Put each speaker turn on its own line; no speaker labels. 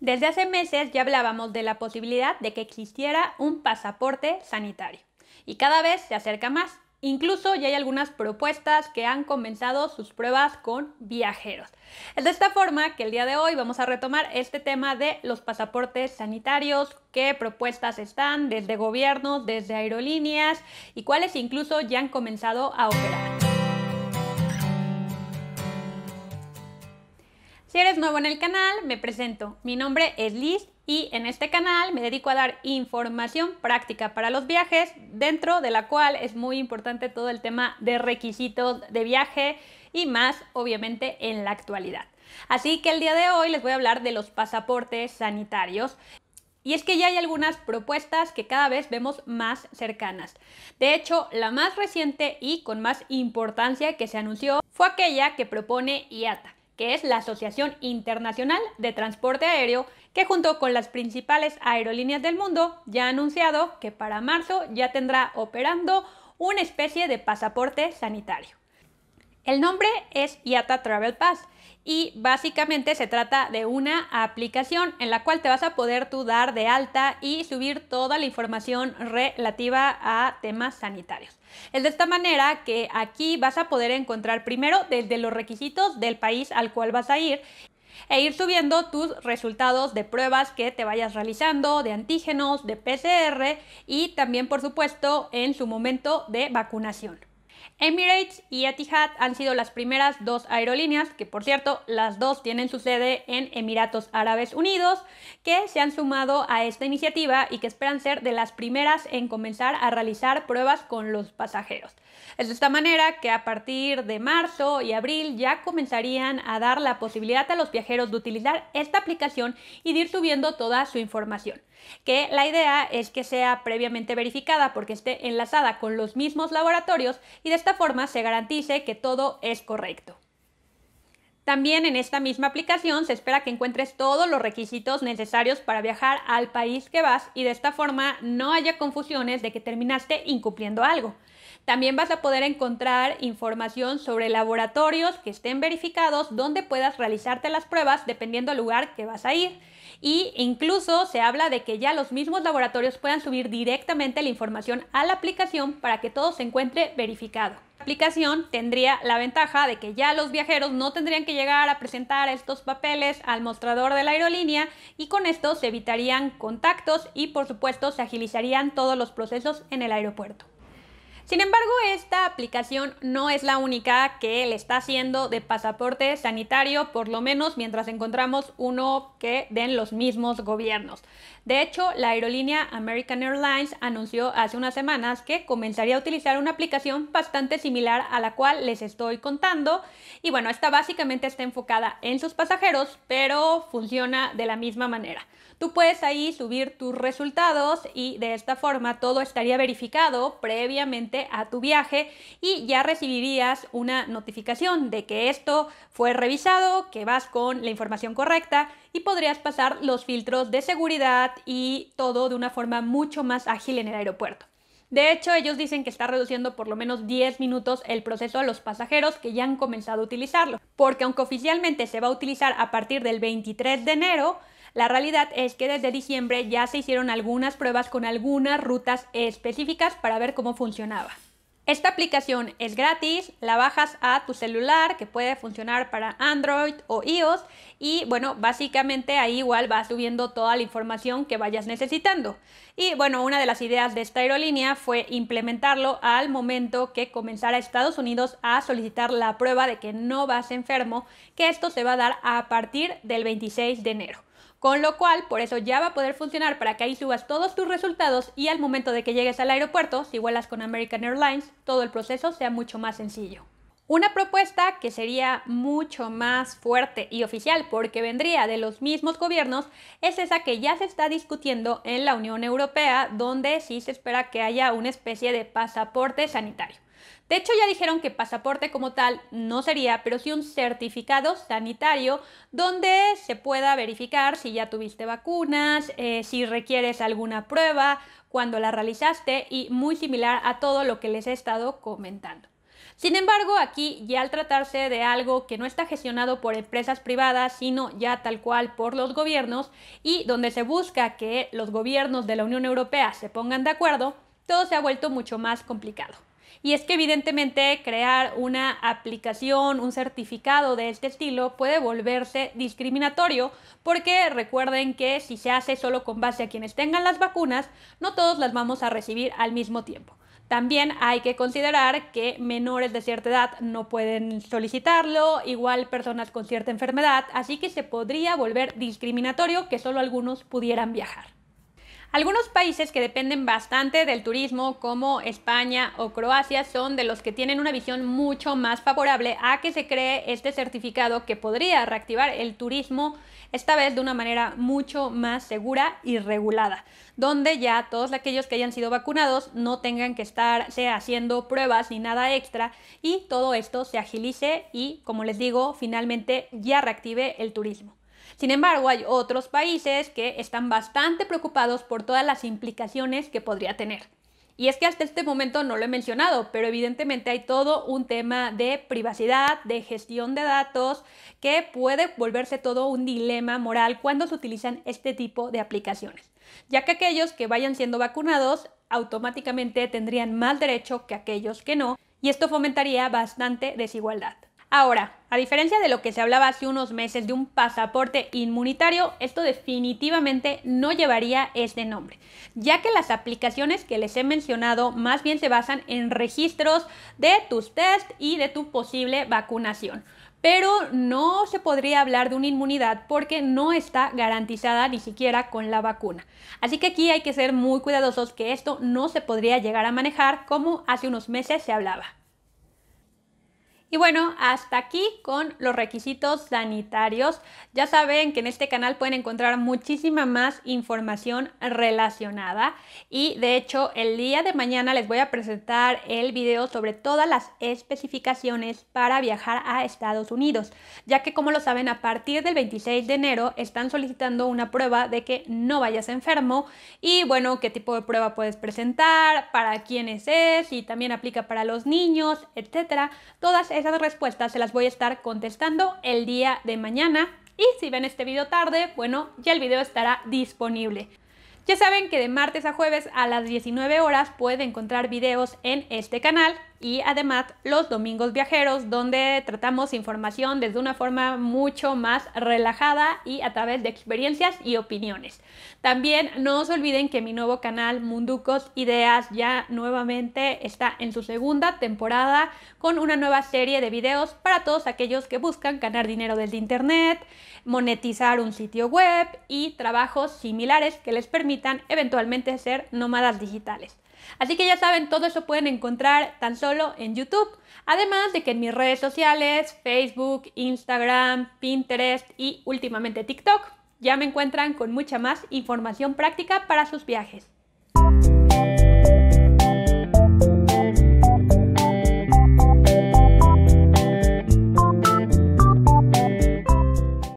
Desde hace meses ya hablábamos de la posibilidad de que existiera un pasaporte sanitario y cada vez se acerca más. Incluso ya hay algunas propuestas que han comenzado sus pruebas con viajeros. Es de esta forma que el día de hoy vamos a retomar este tema de los pasaportes sanitarios, qué propuestas están desde gobiernos, desde aerolíneas y cuáles incluso ya han comenzado a operar. Si eres nuevo en el canal, me presento. Mi nombre es Liz y en este canal me dedico a dar información práctica para los viajes, dentro de la cual es muy importante todo el tema de requisitos de viaje y más, obviamente, en la actualidad. Así que el día de hoy les voy a hablar de los pasaportes sanitarios y es que ya hay algunas propuestas que cada vez vemos más cercanas. De hecho, la más reciente y con más importancia que se anunció fue aquella que propone IATA, que es la Asociación Internacional de Transporte Aéreo, que junto con las principales aerolíneas del mundo ya ha anunciado que para marzo ya tendrá operando una especie de pasaporte sanitario. El nombre es IATA Travel Pass y básicamente se trata de una aplicación en la cual te vas a poder tú dar de alta y subir toda la información relativa a temas sanitarios. Es de esta manera que aquí vas a poder encontrar primero desde los requisitos del país al cual vas a ir e ir subiendo tus resultados de pruebas que te vayas realizando, de antígenos, de PCR y también por supuesto en su momento de vacunación. Emirates y Etihad han sido las primeras dos aerolíneas, que por cierto, las dos tienen su sede en Emiratos Árabes Unidos, que se han sumado a esta iniciativa y que esperan ser de las primeras en comenzar a realizar pruebas con los pasajeros. Es de esta manera que a partir de marzo y abril ya comenzarían a dar la posibilidad a los viajeros de utilizar esta aplicación y de ir subiendo toda su información que la idea es que sea previamente verificada porque esté enlazada con los mismos laboratorios y de esta forma se garantice que todo es correcto. También en esta misma aplicación se espera que encuentres todos los requisitos necesarios para viajar al país que vas y de esta forma no haya confusiones de que terminaste incumpliendo algo. También vas a poder encontrar información sobre laboratorios que estén verificados donde puedas realizarte las pruebas dependiendo del lugar que vas a ir. Y incluso se habla de que ya los mismos laboratorios puedan subir directamente la información a la aplicación para que todo se encuentre verificado. La aplicación tendría la ventaja de que ya los viajeros no tendrían que llegar a presentar estos papeles al mostrador de la aerolínea y con esto se evitarían contactos y por supuesto se agilizarían todos los procesos en el aeropuerto. Sin embargo, esta aplicación no es la única que le está haciendo de pasaporte sanitario, por lo menos mientras encontramos uno que den los mismos gobiernos. De hecho, la aerolínea American Airlines anunció hace unas semanas que comenzaría a utilizar una aplicación bastante similar a la cual les estoy contando. Y bueno, esta básicamente está enfocada en sus pasajeros, pero funciona de la misma manera. Tú puedes ahí subir tus resultados y de esta forma todo estaría verificado previamente a tu viaje y ya recibirías una notificación de que esto fue revisado, que vas con la información correcta y podrías pasar los filtros de seguridad y todo de una forma mucho más ágil en el aeropuerto. De hecho, ellos dicen que está reduciendo por lo menos 10 minutos el proceso a los pasajeros que ya han comenzado a utilizarlo, porque aunque oficialmente se va a utilizar a partir del 23 de enero, la realidad es que desde diciembre ya se hicieron algunas pruebas con algunas rutas específicas para ver cómo funcionaba. Esta aplicación es gratis, la bajas a tu celular que puede funcionar para Android o iOS y bueno, básicamente ahí igual vas subiendo toda la información que vayas necesitando. Y bueno, una de las ideas de esta aerolínea fue implementarlo al momento que comenzara Estados Unidos a solicitar la prueba de que no vas enfermo, que esto se va a dar a partir del 26 de enero. Con lo cual, por eso ya va a poder funcionar para que ahí subas todos tus resultados y al momento de que llegues al aeropuerto, si vuelas con American Airlines, todo el proceso sea mucho más sencillo. Una propuesta que sería mucho más fuerte y oficial porque vendría de los mismos gobiernos es esa que ya se está discutiendo en la Unión Europea donde sí se espera que haya una especie de pasaporte sanitario. De hecho, ya dijeron que pasaporte como tal no sería, pero sí un certificado sanitario donde se pueda verificar si ya tuviste vacunas, eh, si requieres alguna prueba, cuando la realizaste y muy similar a todo lo que les he estado comentando. Sin embargo, aquí ya al tratarse de algo que no está gestionado por empresas privadas, sino ya tal cual por los gobiernos, y donde se busca que los gobiernos de la Unión Europea se pongan de acuerdo, todo se ha vuelto mucho más complicado. Y es que evidentemente crear una aplicación, un certificado de este estilo puede volverse discriminatorio porque recuerden que si se hace solo con base a quienes tengan las vacunas, no todos las vamos a recibir al mismo tiempo. También hay que considerar que menores de cierta edad no pueden solicitarlo, igual personas con cierta enfermedad, así que se podría volver discriminatorio que solo algunos pudieran viajar. Algunos países que dependen bastante del turismo, como España o Croacia, son de los que tienen una visión mucho más favorable a que se cree este certificado que podría reactivar el turismo, esta vez de una manera mucho más segura y regulada, donde ya todos aquellos que hayan sido vacunados no tengan que estar haciendo pruebas ni nada extra y todo esto se agilice y, como les digo, finalmente ya reactive el turismo. Sin embargo, hay otros países que están bastante preocupados por todas las implicaciones que podría tener. Y es que hasta este momento no lo he mencionado, pero evidentemente hay todo un tema de privacidad, de gestión de datos, que puede volverse todo un dilema moral cuando se utilizan este tipo de aplicaciones, ya que aquellos que vayan siendo vacunados automáticamente tendrían más derecho que aquellos que no, y esto fomentaría bastante desigualdad. Ahora, a diferencia de lo que se hablaba hace unos meses de un pasaporte inmunitario, esto definitivamente no llevaría este nombre, ya que las aplicaciones que les he mencionado más bien se basan en registros de tus test y de tu posible vacunación. Pero no se podría hablar de una inmunidad porque no está garantizada ni siquiera con la vacuna. Así que aquí hay que ser muy cuidadosos que esto no se podría llegar a manejar como hace unos meses se hablaba. Y bueno, hasta aquí con los requisitos sanitarios. Ya saben que en este canal pueden encontrar muchísima más información relacionada y de hecho el día de mañana les voy a presentar el video sobre todas las especificaciones para viajar a Estados Unidos, ya que como lo saben a partir del 26 de enero están solicitando una prueba de que no vayas enfermo y bueno, qué tipo de prueba puedes presentar, para quiénes es y también aplica para los niños, etcétera. Todas esas respuestas se las voy a estar contestando el día de mañana. Y si ven este video tarde, bueno, ya el video estará disponible. Ya saben que de martes a jueves a las 19 horas puede encontrar videos en este canal y además los domingos viajeros, donde tratamos información desde una forma mucho más relajada y a través de experiencias y opiniones. También no os olviden que mi nuevo canal Munducos Ideas ya nuevamente está en su segunda temporada con una nueva serie de videos para todos aquellos que buscan ganar dinero desde internet, monetizar un sitio web y trabajos similares que les permitan eventualmente ser nómadas digitales. Así que ya saben, todo eso pueden encontrar tan solo en YouTube. Además de que en mis redes sociales, Facebook, Instagram, Pinterest y últimamente TikTok, ya me encuentran con mucha más información práctica para sus viajes.